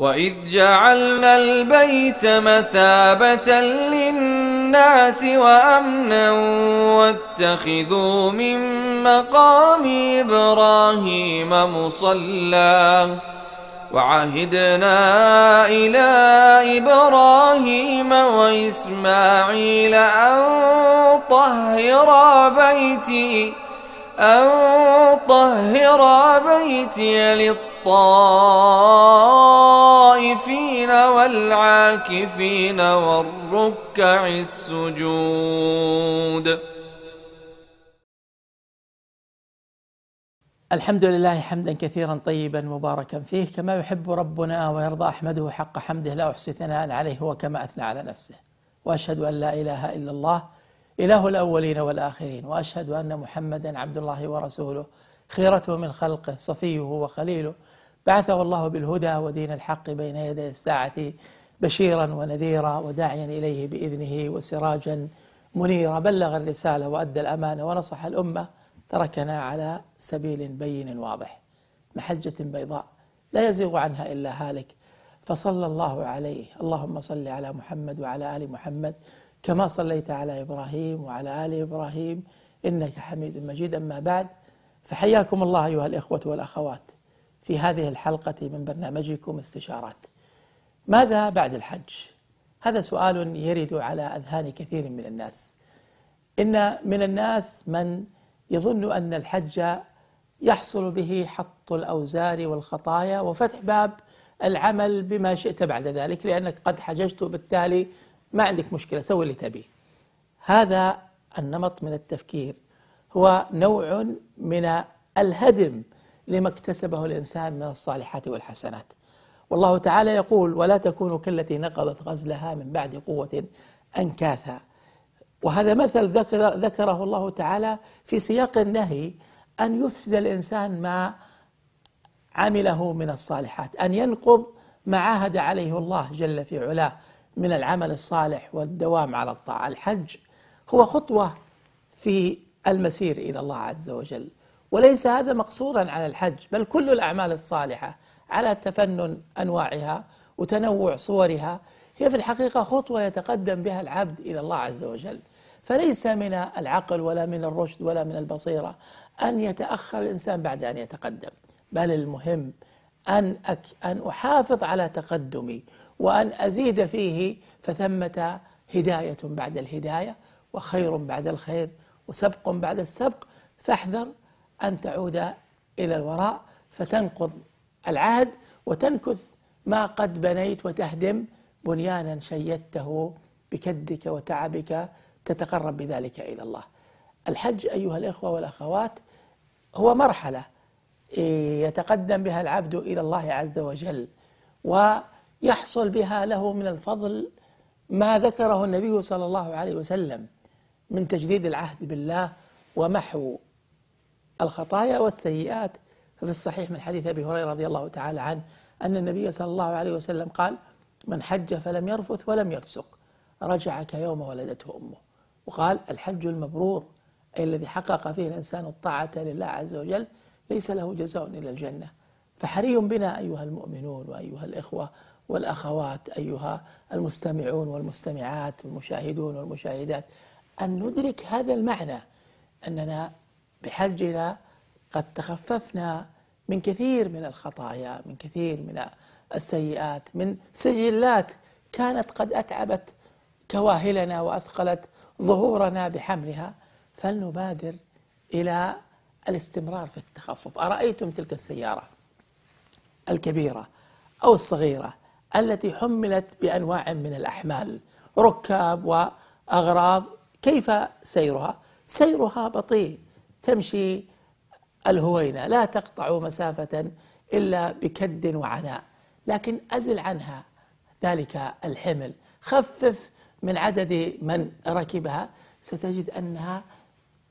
وإذ جعلنا البيت مثابة للناس وأمنا واتخذوا من مقام إبراهيم مصلى وعهدنا إلى إبراهيم وإسماعيل أن طهر بيتي أن طهر بيتي للطائفين والعاكفين والركع السجود الحمد لله حمدا كثيرا طيبا مباركا فيه كما يحب ربنا ويرضى احمده حق حمده لا احصي ثناء عليه وكما اثنى على نفسه واشهد ان لا اله الا الله إله الأولين والآخرين وأشهد أن محمدا عبد الله ورسوله خيرته من خلقه صفيه وخليله بعثه الله بالهدى ودين الحق بين يدي الساعة بشيرا ونذيرا وداعيا إليه بإذنه وسراجا منيرا بلغ الرسالة وأدى الأمانة ونصح الأمة تركنا على سبيل بين واضح محجة بيضاء لا يزيغ عنها إلا هالك فصلى الله عليه اللهم صل على محمد وعلى آل محمد كما صليت على إبراهيم وعلى آل إبراهيم إنك حميد مجيد أما بعد فحياكم الله أيها الإخوة والأخوات في هذه الحلقة من برنامجكم استشارات ماذا بعد الحج؟ هذا سؤال يرد على أذهان كثير من الناس إن من الناس من يظن أن الحج يحصل به حط الأوزار والخطايا وفتح باب العمل بما شئت بعد ذلك لأنك قد حججت وبالتالي ما عندك مشكلة سوي اللي تبيه هذا النمط من التفكير هو نوع من الهدم لما اكتسبه الإنسان من الصالحات والحسنات والله تعالى يقول ولا تكونوا كالتي نقضت غزلها من بعد قوة أنكاثا وهذا مثل ذكر ذكره الله تعالى في سياق النهي أن يفسد الإنسان ما عمله من الصالحات أن ينقض ما عاهد عليه الله جل في علاه من العمل الصالح والدوام على الطاعة الحج هو خطوة في المسير إلى الله عز وجل وليس هذا مقصورا على الحج بل كل الأعمال الصالحة على تفنن أنواعها وتنوع صورها هي في الحقيقة خطوة يتقدم بها العبد إلى الله عز وجل فليس من العقل ولا من الرشد ولا من البصيرة أن يتأخر الإنسان بعد أن يتقدم بل المهم أن, أك أن أحافظ على تقدمي وأن أزيد فيه فثمة هداية بعد الهداية وخير بعد الخير وسبق بعد السبق فاحذر أن تعود إلى الوراء فتنقض العهد وتنكث ما قد بنيت وتهدم بنيانا شيدته بكدك وتعبك تتقرب بذلك إلى الله الحج أيها الإخوة والأخوات هو مرحلة يتقدم بها العبد الى الله عز وجل ويحصل بها له من الفضل ما ذكره النبي صلى الله عليه وسلم من تجديد العهد بالله ومحو الخطايا والسيئات ففي الصحيح من حديث ابي هريره رضي الله تعالى عنه ان النبي صلى الله عليه وسلم قال من حج فلم يرفث ولم يفسق رجع كيوم ولدته امه وقال الحج المبرور اي الذي حقق فيه الانسان الطاعه لله عز وجل ليس له جزاء إلا الجنة فحري بنا أيها المؤمنون وأيها الإخوة والأخوات أيها المستمعون والمستمعات والمشاهدون والمشاهدات أن ندرك هذا المعنى أننا بحجنا قد تخففنا من كثير من الخطايا من كثير من السيئات من سجلات كانت قد أتعبت كواهلنا وأثقلت ظهورنا بحملها فلنبادر إلى الاستمرار في التخفف أرأيتم تلك السيارة الكبيرة أو الصغيرة التي حملت بأنواع من الأحمال ركاب وأغراض كيف سيرها؟ سيرها بطيء تمشي الهوينة لا تقطع مسافة إلا بكد وعناء لكن أزل عنها ذلك الحمل خفف من عدد من ركبها ستجد أنها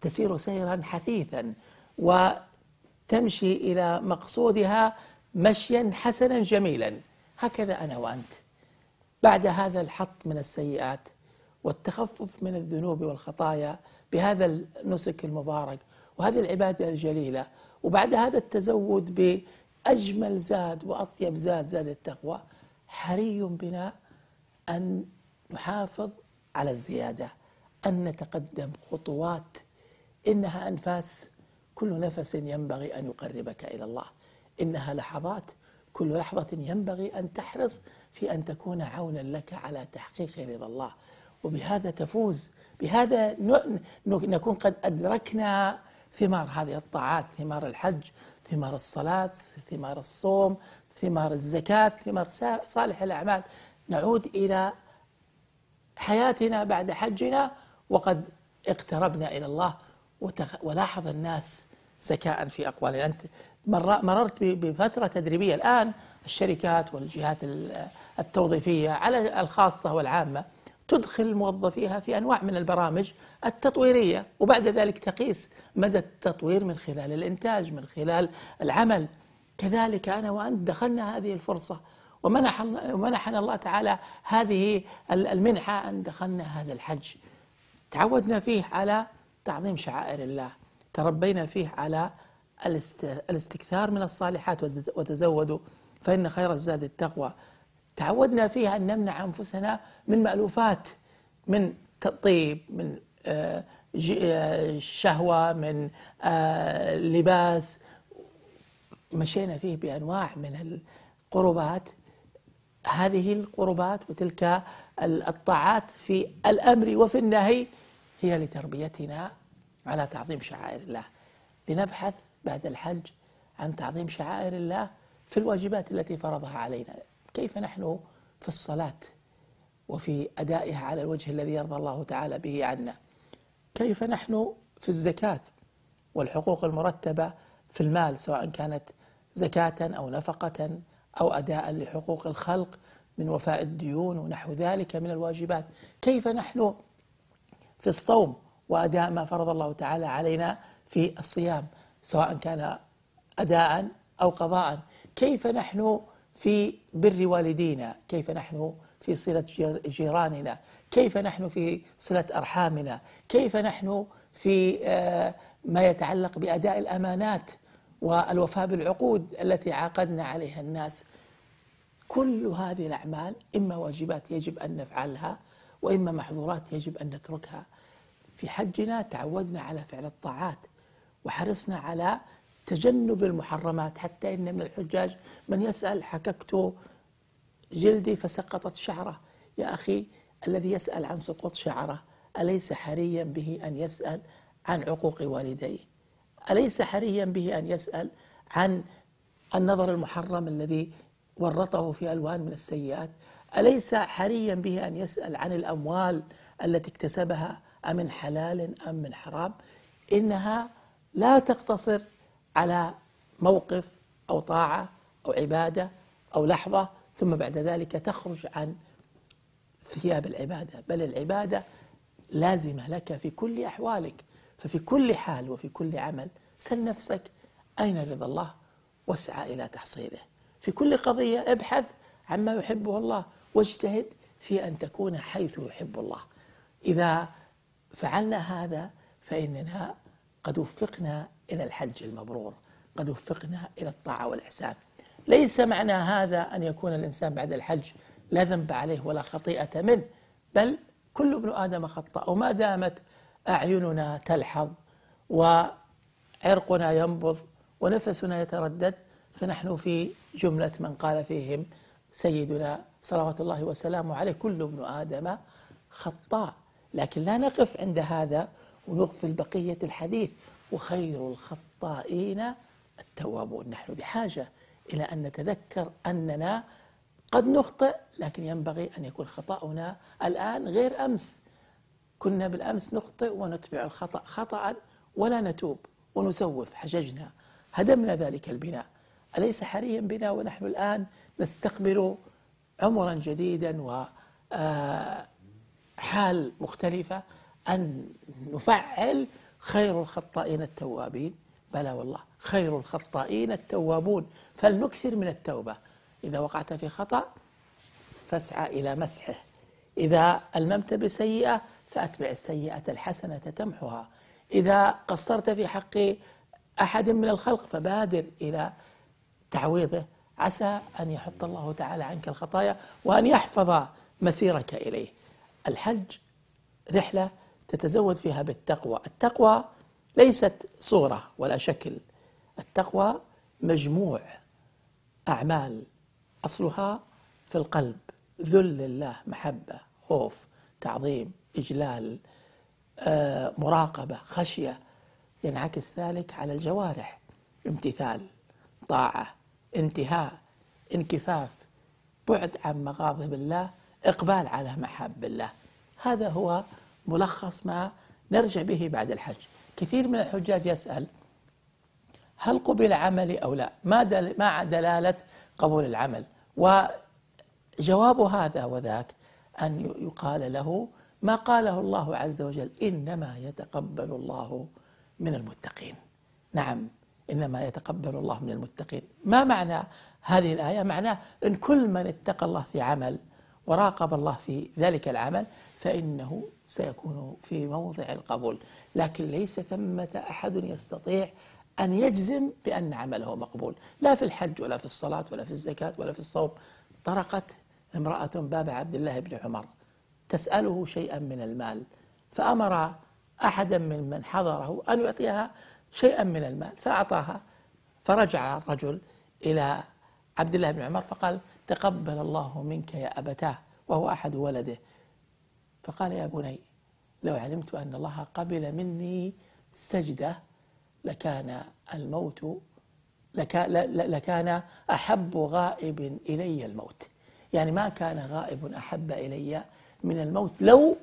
تسير سيرا حثيثا وتمشي إلى مقصودها مشيا حسنا جميلا هكذا أنا وأنت بعد هذا الحط من السيئات والتخفف من الذنوب والخطايا بهذا النسك المبارك وهذه العبادة الجليلة وبعد هذا التزود بأجمل زاد وأطيب زاد زاد التقوى حري بنا أن نحافظ على الزيادة أن نتقدم خطوات إنها أنفاس كل نفس ينبغي أن يقربك إلى الله إنها لحظات كل لحظة ينبغي أن تحرص في أن تكون عونا لك على تحقيق رضا الله وبهذا تفوز بهذا نكون قد أدركنا ثمار هذه الطاعات ثمار الحج ثمار الصلاة ثمار الصوم ثمار الزكاة ثمار صالح الأعمال نعود إلى حياتنا بعد حجنا وقد اقتربنا إلى الله ولاحظ الناس ذكاء في اقواله أنت مررت بفترة تدريبية الآن الشركات والجهات التوظيفية على الخاصة والعامة تدخل موظفيها في أنواع من البرامج التطويرية وبعد ذلك تقيس مدى التطوير من خلال الإنتاج من خلال العمل كذلك أنا وأنت دخلنا هذه الفرصة ومنح ومنحنا الله تعالى هذه المنحة أن دخلنا هذا الحج تعودنا فيه على تعظيم شعائر الله تربينا فيه على الاستكثار من الصالحات وتزودوا فإن خير الزاد التقوى تعودنا فيه أن نمنع أنفسنا من مألوفات من طيب من آه، آه، شهوة من آه، لباس مشينا فيه بأنواع من القربات هذه القربات وتلك الطاعات في الأمر وفي النهي هي لتربيتنا على تعظيم شعائر الله لنبحث بعد الحج عن تعظيم شعائر الله في الواجبات التي فرضها علينا كيف نحن في الصلاة وفي أدائها على الوجه الذي يرضى الله تعالى به عنا كيف نحن في الزكاة والحقوق المرتبة في المال سواء كانت زكاة أو نفقة أو أداء لحقوق الخلق من وفاء الديون ونحو ذلك من الواجبات كيف نحن في الصوم وأداء ما فرض الله تعالى علينا في الصيام سواء كان أداء أو قضاء كيف نحن في بر والدينا كيف نحن في صلة جيراننا كيف نحن في صلة أرحامنا كيف نحن في آه، ما يتعلق بأداء الأمانات والوفاء بالعقود التي عقدنا عليها الناس كل هذه الأعمال إما واجبات يجب أن نفعلها وإما محظورات يجب أن نتركها في حجنا تعودنا على فعل الطاعات وحرصنا على تجنب المحرمات حتى إن من الحجاج من يسأل حككت جلدي فسقطت شعره يا أخي الذي يسأل عن سقوط شعره أليس حريا به أن يسأل عن عقوق والديه أليس حريا به أن يسأل عن النظر المحرم الذي ورطه في ألوان من السيئات أليس حريا به أن يسأل عن الأموال التي اكتسبها أمن حلال أم من حرام إنها لا تقتصر على موقف أو طاعة أو عبادة أو لحظة ثم بعد ذلك تخرج عن ثياب العبادة بل العبادة لازمة لك في كل أحوالك ففي كل حال وفي كل عمل سل نفسك أين رضا الله واسعى إلى تحصيله في كل قضية ابحث عما يحبه الله واجتهد في أن تكون حيث يحب الله إذا فعلنا هذا فإننا قد وفقنا إلى الحج المبرور قد وفقنا إلى الطاعة والإحسان ليس معنى هذا أن يكون الإنسان بعد الحج لا ذنب عليه ولا خطيئة منه بل كل ابن آدم خطأ وما دامت أعيننا تلحظ وعرقنا ينبض ونفسنا يتردد فنحن في جملة من قال فيهم سيدنا صلوات الله وسلامه عليه كل ابن آدم خطاء لكن لا نقف عند هذا ونغفل بقية الحديث وخير الخطائين التوابون نحن بحاجة إلى أن نتذكر أننا قد نخطئ لكن ينبغي أن يكون خطأنا الآن غير أمس كنا بالأمس نخطئ ونتبع الخطأ خطأ ولا نتوب ونسوف حججنا هدمنا ذلك البناء أليس حريا بنا ونحن الآن نستقبل عمرا جديدا و آه، حال مختلفة أن نفعل خير الخطائين التوابين بلى والله خير الخطائين التوابون فلنكثر من التوبة إذا وقعت في خطأ فاسعى إلى مسحه إذا ألممت بسيئة فأتبع السيئة الحسنة تمحها إذا قصرت في حق أحد من الخلق فبادر إلى تعويضه عسى أن يحط الله تعالى عنك الخطايا وأن يحفظ مسيرك إليه الحج رحلة تتزود فيها بالتقوى التقوى ليست صورة ولا شكل التقوى مجموع أعمال أصلها في القلب ذل لله محبة خوف تعظيم إجلال آه، مراقبة خشية ينعكس ذلك على الجوارح امتثال طاعة انتهاء انكفاف بعد عن مغاضب الله إقبال على محاب الله هذا هو ملخص ما نرجع به بعد الحج كثير من الحجاج يسأل هل قبل عملي أو لا ما, دل ما دلالة قبول العمل وجواب هذا وذاك أن يقال له ما قاله الله عز وجل إنما يتقبل الله من المتقين نعم إنما يتقبل الله من المتقين ما معنى هذه الآية معناه أن كل من اتقى الله في عمل وراقب الله في ذلك العمل فإنه سيكون في موضع القبول لكن ليس ثمة أحد يستطيع أن يجزم بأن عمله مقبول لا في الحج ولا في الصلاة ولا في الزكاة ولا في الصوم طرقت امرأة باب عبد الله بن عمر تسأله شيئا من المال فأمر أحدا من من حضره أن يعطيها شيئا من المال فأعطاها فرجع الرجل إلى عبد الله بن عمر فقال تقبل الله منك يا أبتاه وهو أحد ولده فقال يا بني لو علمت أن الله قبل مني سجدة لكان الموت لكان أحب غائب إلي الموت يعني ما كان غائب أحب إلي من الموت لو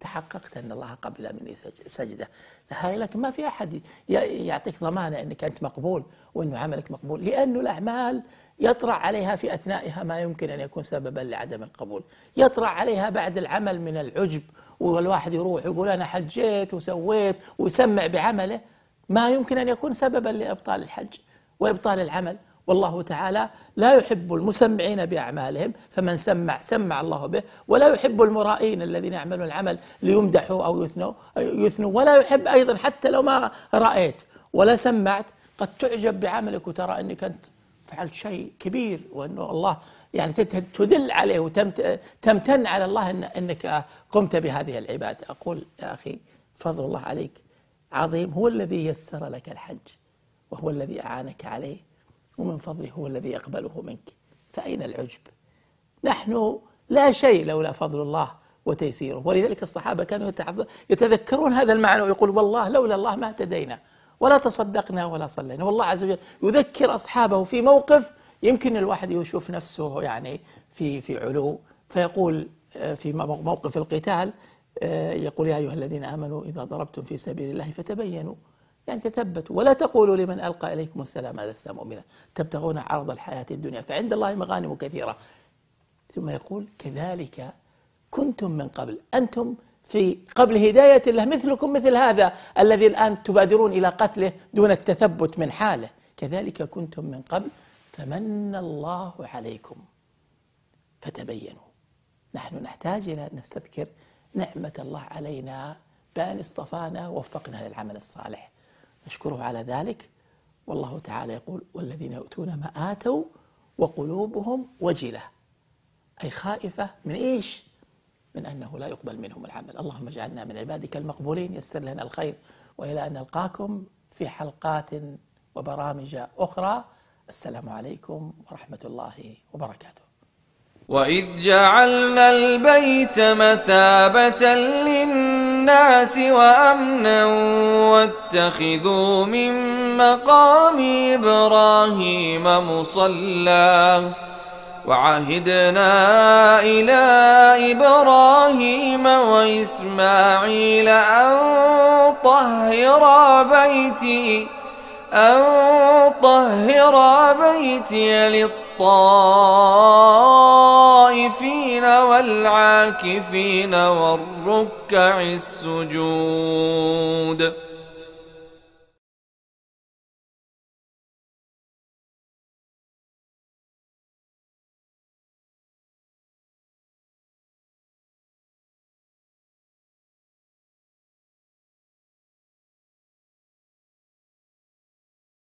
تحققت أن الله قبل مني سجدة هاي لكن ما في أحد يعطيك ضمانة أنك أنت مقبول وأنه عملك مقبول لأنه الأعمال يطرأ عليها في أثنائها ما يمكن أن يكون سببا لعدم القبول يطرأ عليها بعد العمل من العجب والواحد يروح يقول أنا حجيت وسويت ويسمع بعمله ما يمكن أن يكون سببا لإبطال الحج وإبطال العمل والله تعالى لا يحب المسمعين بأعمالهم فمن سمع سمع الله به ولا يحب المرائين الذين يعملون العمل ليمدحوا أو يثنوا, يثنوا ولا يحب أيضا حتى لو ما رأيت ولا سمعت قد تعجب بعملك وترى أنك أنت فعلت شيء كبير وأنه الله يعني تدل عليه وتمتن على الله إن أنك قمت بهذه العبادة أقول يا أخي فضل الله عليك عظيم هو الذي يسر لك الحج وهو الذي أعانك عليه ومن فضله هو الذي يقبله منك فأين العجب نحن لا شيء لولا فضل الله وتيسيره ولذلك الصحابة كانوا يتذكرون هذا المعنى ويقول والله لولا الله ما اهتدينا ولا تصدقنا ولا صلينا والله عز وجل يذكر أصحابه في موقف يمكن الواحد يشوف نفسه يعني في في علو فيقول آه، في موقف القتال آه، يقول يا أيها الذين آمنوا إذا ضربتم في سبيل الله فتبينوا يعني تثبتوا ولا تقولوا لمن ألقى إليكم السلام لست مؤمنا تبتغون عرض الحياة الدنيا فعند الله مغانم كثيرة ثم يقول كذلك كنتم من قبل أنتم في قبل هداية الله مثلكم مثل هذا الذي الآن تبادرون إلى قتله دون التثبت من حاله كذلك كنتم من قبل فمن الله عليكم فتبينوا نحن نحتاج إلى أن نستذكر نعمة الله علينا بأن اصطفانا ووفقنا للعمل الصالح نشكره على ذلك والله تعالى يقول والذين يؤتون ما آتوا وقلوبهم وجلة أي خائفة من إيش؟ من أنه لا يقبل منهم العمل اللهم اجعلنا من عبادك المقبولين يسر لنا الخير وإلى أن نلقاكم في حلقات وبرامج أخرى السلام عليكم ورحمة الله وبركاته وإذ جعلنا البيت مثابة للناس الناس وأمنا واتخذوا من مقام إبراهيم مصلى وعهدنا إلى إبراهيم وإسماعيل أن طهر بيتي أن طهر بيتي للطائفين والعاكفين والركع السجود